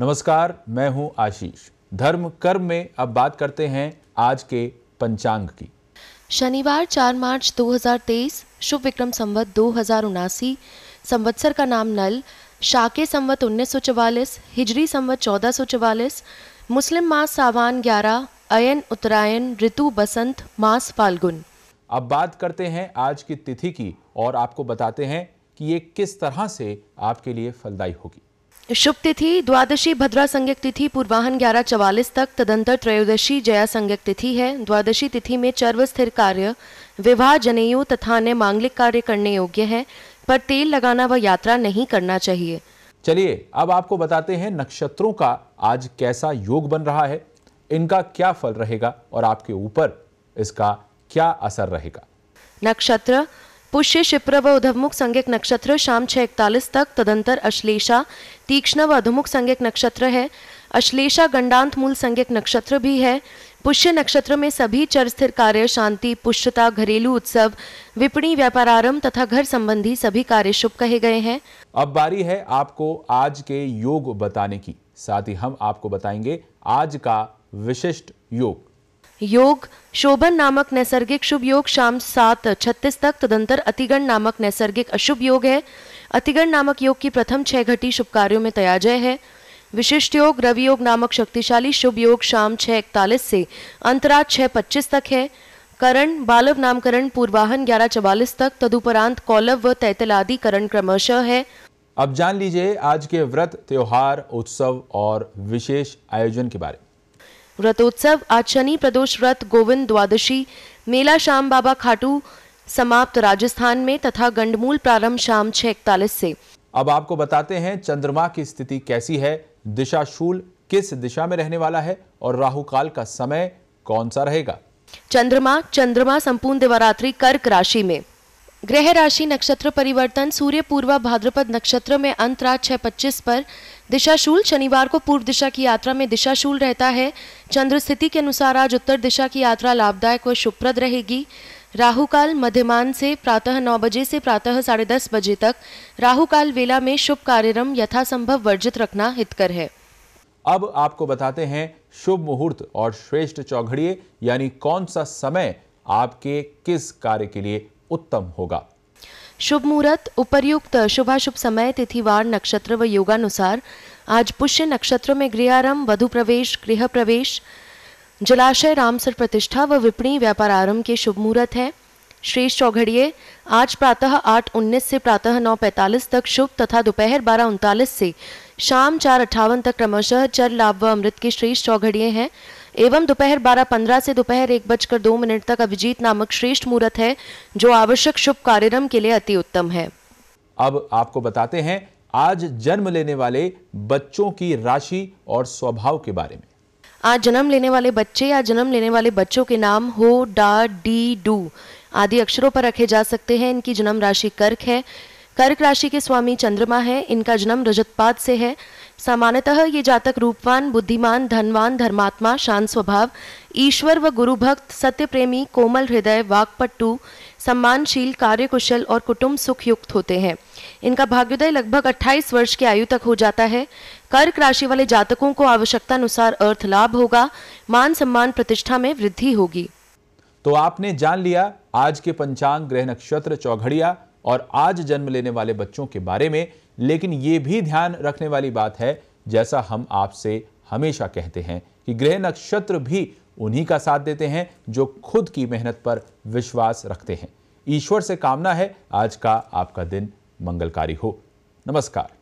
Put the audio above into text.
नमस्कार मैं हूं आशीष धर्म कर्म में अब बात करते हैं आज के पंचांग की शनिवार 4 मार्च 2023 शुभ विक्रम संवत दो संवत्सर का नाम नल शाके संवत उन्नीस हिजरी संवत चौदह मुस्लिम मास सावान 11 अयन उत्तरायण ऋतु बसंत मास फाल्गुन अब बात करते हैं आज की तिथि की और आपको बताते हैं कि ये किस तरह से आपके लिए फलदायी होगी शुभ तिथि द्वादशी भद्रा संज्ञक तिथि पूर्वाहन ग्यारह चवालीस तक तदंतर त्रयोदशी जया संज्ञक तिथि है द्वादशी तिथि में चर्व स्थिर कार्य विवाह जनेयु तथा अन्य मांगलिक कार्य करने योग्य है पर तेल लगाना व यात्रा नहीं करना चाहिए चलिए अब आपको बताते हैं नक्षत्रों का आज कैसा योग बन रहा है इनका क्या फल रहेगा और आपके ऊपर इसका क्या असर रहेगा नक्षत्र पुष्य शिप्र व उधवमुख संज्ञक नक्षत्र शाम छः इकतालीस तक तदंतर अश्लेषा तीक्ष्ण व अधमुख संज्ञक नक्षत्र है अश्लेषा गंडांत मूल संज्ञक नक्षत्र भी है पुष्य नक्षत्र में सभी चर स्थिर कार्य शांति पुष्यता घरेलू उत्सव विपणी व्यापार आरंभ तथा घर संबंधी सभी कार्य शुभ कहे गए हैं अब बारी है आपको आज के योग बताने की साथ ही हम आपको बताएंगे आज का विशिष्ट योग योग शोभन नामक नैसर्गिक शुभ योग शाम सात छत्तीस तक तदंतर अतिगण नामक नैसर्गिक अशुभ योग है अतिगण नामक योग की प्रथम छह घटी शुभ कार्यों में तयाजय है विशिष्ट योग रवि योग नामक शक्तिशाली शुभ योग शाम छह इकतालीस से अंतरात छह पच्चीस तक है करण बालव नामकरण पूर्वाहन ग्यारह चवालीस तक तदुपरांत कौलव व तैतल आदि करण क्रमशः है अब जान लीजिए आज के व्रत त्योहार उत्सव और विशेष आयोजन के बारे में व्रतोत्सव आज शनि प्रदोष व्रत गोविंद द्वादशी मेला शाम बाबा खाटू समाप्त राजस्थान में तथा गंडमूल प्रारंभ शाम छह इकतालीस से अब आपको बताते हैं चंद्रमा की स्थिति कैसी है दिशाशूल किस दिशा में रहने वाला है और राहु काल का समय कौन सा रहेगा चंद्रमा चंद्रमा संपूर्ण दिवरात्रि कर्क राशि में ग्रह राशि नक्षत्र परिवर्तन सूर्य पूर्वा भाद्रपद नक्षत्र में अंतरा छह पच्चीस पर दिशाशूल शनिवार को पूर्व दिशा की यात्रा में दिशाशूल रहता है चंद्र स्थिति के अनुसार आज उत्तर दिशा की यात्रा लाभदायक व शुभप्रद रहेगी राहु काल मध्यमान से प्रातः नौ बजे से प्रातः साढ़े दस बजे तक राहु काल वेला में शुभ कार्यक्रम यथासंभव वर्जित रखना हितकर है अब आपको बताते हैं शुभ मुहूर्त और श्रेष्ठ चौघड़िए यानी कौन सा समय आपके किस कार्य के लिए उत्तम होगा शुभ मुहूर्त उपर्युक्त शुभाशुभ समय तिथिवार नक्षत्र व योगानुसार आज पुष्य नक्षत्र में गृहारंभ वधु प्रवेश गृह प्रवेश जलाशय रामसर प्रतिष्ठा व विपणी व्यापार आरंभ के शुभ मुहूर्त है श्रेष्ठ चौघड़िए आज प्रातः आठ उन्नीस से प्रातः नौ पैंतालीस तक शुभ तथा दोपहर बारह उनतालीस से शाम चार अठावन तक क्रमशः चर लाभ व अमृत के श्रेष्ठ चौघड़िए हैं एवं दोपहर बारह पंद्रह से दोपहर एक बजकर दो मिनट तक अभिजीत नामक श्रेष्ठ मुहूर्त है जो आवश्यक शुभ कार्यक्रम के लिए अति उत्तम है अब आपको बताते हैं आज जन्म लेने वाले बच्चों की राशि और स्वभाव के बारे में आज जन्म लेने वाले बच्चे या जन्म लेने वाले बच्चों के नाम हो डा डी डू आदि अक्षरों पर रखे जा सकते हैं इनकी जन्म राशि कर्क है कर्क राशि के स्वामी चंद्रमा है इनका जन्म रजतपात से है सामान्यतः ये जातक रूपवान बुद्धिमान धनवान धर्मात्मा शांत स्वभाव ईश्वर व गुरु भक्त सत्य प्रेमी कोमल हृदय वाकपट्टू सम्मानशील कार्यकुशल और कुटुंब सुखयुक्त होते हैं इनका भाग्योदय लगभग 28 वर्ष की आयु तक हो जाता है कर्क राशि वाले जातकों को आवश्यकता अनुसार अर्थ लाभ होगा मान सम्मान प्रतिष्ठा में वृद्धि होगी तो आपने जान लिया आज के पंचांग ग्रह नक्षत्र चौघड़िया और आज जन्म लेने वाले बच्चों के बारे में लेकिन ये भी ध्यान रखने वाली बात है जैसा हम आपसे हमेशा कहते हैं कि ग्रह नक्षत्र भी उन्हीं का साथ देते हैं जो खुद की मेहनत पर विश्वास रखते हैं ईश्वर से कामना है आज का आपका दिन मंगलकारी हो नमस्कार